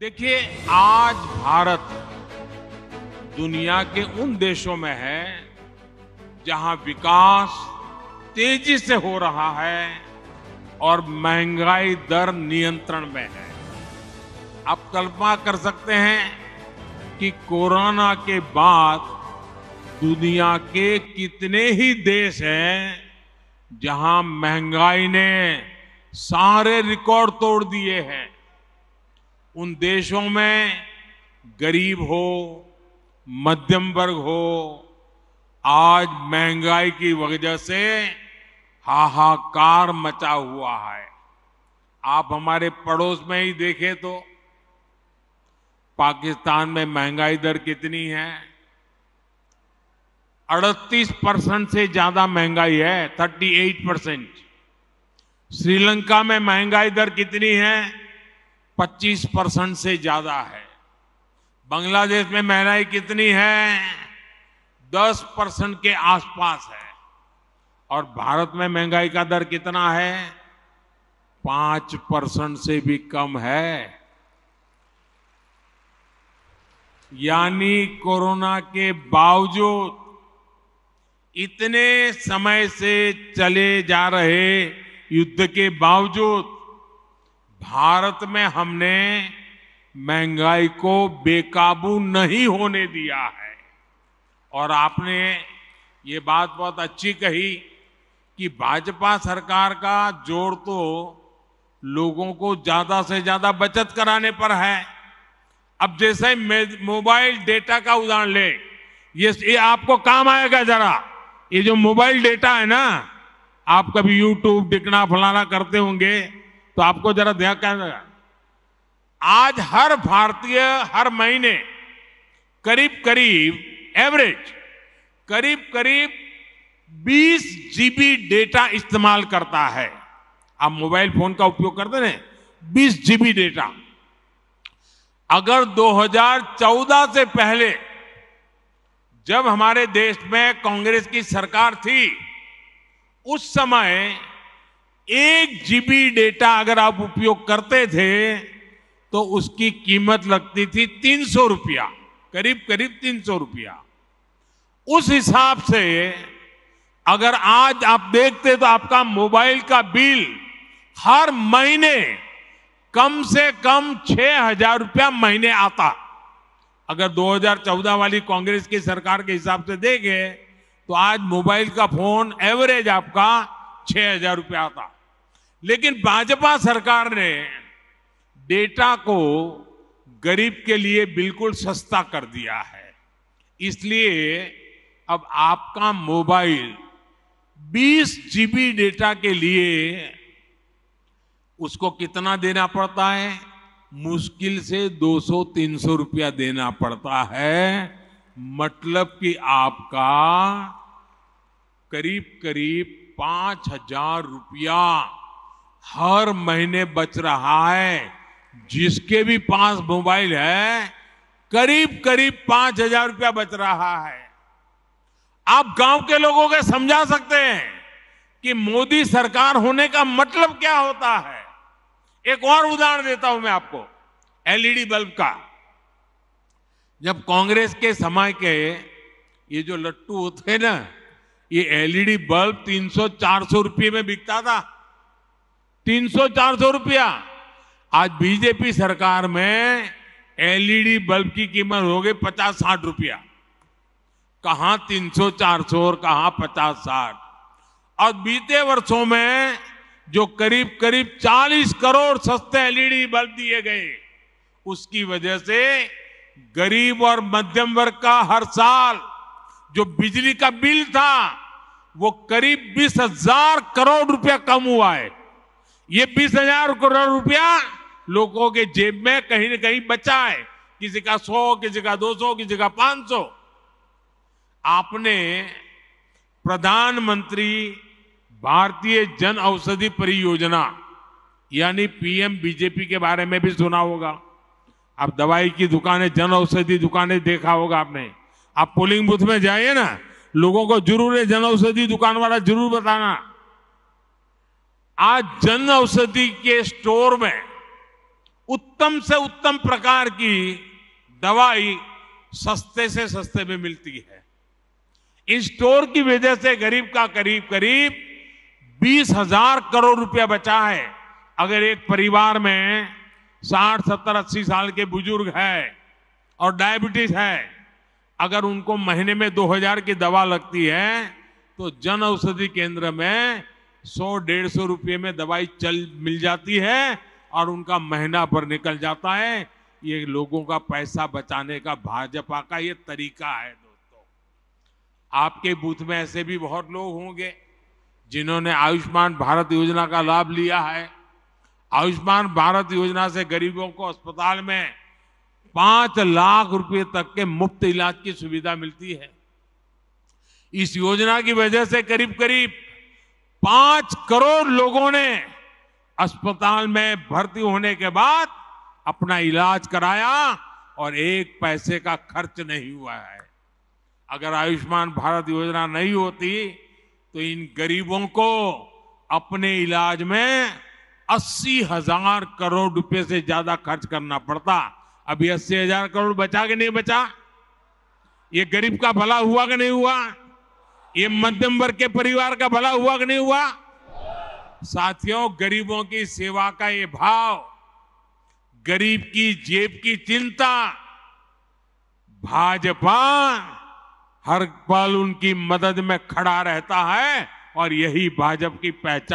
देखिए आज भारत दुनिया के उन देशों में है जहां विकास तेजी से हो रहा है और महंगाई दर नियंत्रण में है आप कल्पना कर सकते हैं कि कोरोना के बाद दुनिया के कितने ही देश हैं जहां महंगाई ने सारे रिकॉर्ड तोड़ दिए हैं उन देशों में गरीब हो मध्यम वर्ग हो आज महंगाई की वजह से हाहाकार मचा हुआ है आप हमारे पड़ोस में ही देखें तो पाकिस्तान में महंगाई दर कितनी है 38 परसेंट से ज्यादा महंगाई है 38 परसेंट श्रीलंका में महंगाई दर कितनी है 25 परसेंट से ज्यादा है बांग्लादेश में महंगाई कितनी है 10 परसेंट के आसपास है और भारत में महंगाई का दर कितना है पांच परसेंट से भी कम है यानी कोरोना के बावजूद इतने समय से चले जा रहे युद्ध के बावजूद भारत में हमने महंगाई को बेकाबू नहीं होने दिया है और आपने ये बात बहुत अच्छी कही कि भाजपा सरकार का जोर तो लोगों को ज्यादा से ज्यादा बचत कराने पर है अब जैसे मोबाइल डेटा का उदाहरण ले ये, ये आपको काम आएगा जरा ये जो मोबाइल डेटा है ना आप कभी यूट्यूब टिकना फलाना करते होंगे तो आपको जरा ध्यान क्या आज हर भारतीय हर महीने करीब करीब एवरेज करीब करीब 20 जीबी डेटा इस्तेमाल करता है आप मोबाइल फोन का उपयोग करते हैं 20 जीबी डेटा अगर 2014 से पहले जब हमारे देश में कांग्रेस की सरकार थी उस समय एक जीबी डेटा अगर आप उपयोग करते थे तो उसकी कीमत लगती थी तीन सौ रुपया करीब करीब तीन सौ रुपया उस हिसाब से अगर आज आप देखते तो आपका मोबाइल का बिल हर महीने कम से कम छह हजार रुपया महीने आता अगर 2014 वाली कांग्रेस की सरकार के हिसाब से देखें तो आज मोबाइल का फोन एवरेज आपका छह हजार रुपया आता लेकिन भाजपा सरकार ने डेटा को गरीब के लिए बिल्कुल सस्ता कर दिया है इसलिए अब आपका मोबाइल 20 जीबी डेटा के लिए उसको कितना देना पड़ता है मुश्किल से 200-300 रुपया देना पड़ता है मतलब कि आपका करीब करीब पांच हजार रुपया हर महीने बच रहा है जिसके भी पास मोबाइल है करीब करीब पांच हजार रुपया बच रहा है आप गांव के लोगों को समझा सकते हैं कि मोदी सरकार होने का मतलब क्या होता है एक और उदाहरण देता हूं मैं आपको एलईडी बल्ब का जब कांग्रेस के समय के ये जो लट्टू होते ना ये एलईडी बल्ब 300-400 रुपये में बिकता था 300-400 रुपया आज बीजेपी सरकार में एलईडी बल्ब की कीमत हो गई पचास साठ रुपया कहा 300-400 और कहा पचास साठ और बीते वर्षों में जो करीब करीब 40 करोड़ सस्ते एलईडी बल्ब दिए गए उसकी वजह से गरीब और मध्यम वर्ग का हर साल जो बिजली का बिल था वो करीब बीस हजार करोड़ रुपया कम हुआ है ये बीस हजार करोड़ रुपया लोगों के जेब में कहीं ना कहीं बचा है किसी का सौ किसी का दो सौ किसी का पांच सौ आपने प्रधानमंत्री भारतीय जन औषधि परियोजना यानी पीएम बीजेपी के बारे में भी सुना होगा आप दवाई की दुकानें जन औषधि दुकानें देखा होगा आपने आप पोलिंग बूथ में जाइए ना लोगों को जरूर है जन औषधि दुकान वाला जरूर बताना आज जन औषधि के स्टोर में उत्तम से उत्तम प्रकार की दवाई सस्ते से सस्ते में मिलती है इस स्टोर की वजह से गरीब का करीब करीब बीस हजार करोड़ रुपया बचा है अगर एक परिवार में साठ सत्तर अस्सी साल के बुजुर्ग है और डायबिटीज है अगर उनको महीने में दो हजार की दवा लगती है तो जन औषधि केंद्र में सौ डेढ़ सौ रुपये में दवाई चल मिल जाती है और उनका महीना भर निकल जाता है ये लोगों का पैसा बचाने का भाजपा का ये तरीका है दोस्तों आपके बूथ में ऐसे भी बहुत लोग होंगे जिन्होंने आयुष्मान भारत योजना का लाभ लिया है आयुष्मान भारत योजना से गरीबों को अस्पताल में पांच लाख रुपए तक के मुफ्त इलाज की सुविधा मिलती है इस योजना की वजह से करीब करीब पांच करोड़ लोगों ने अस्पताल में भर्ती होने के बाद अपना इलाज कराया और एक पैसे का खर्च नहीं हुआ है अगर आयुष्मान भारत योजना नहीं होती तो इन गरीबों को अपने इलाज में अस्सी हजार करोड़ रुपए से ज्यादा खर्च करना पड़ता अभी अस्सी हजार करोड़ बचा के नहीं बचा ये गरीब का भला हुआ कि नहीं हुआ ये मध्यम वर्ग के परिवार का भला हुआ कि नहीं हुआ साथियों गरीबों की सेवा का ये भाव गरीब की जेब की चिंता भाजपा हर पल उनकी मदद में खड़ा रहता है और यही भाजपा की पहचान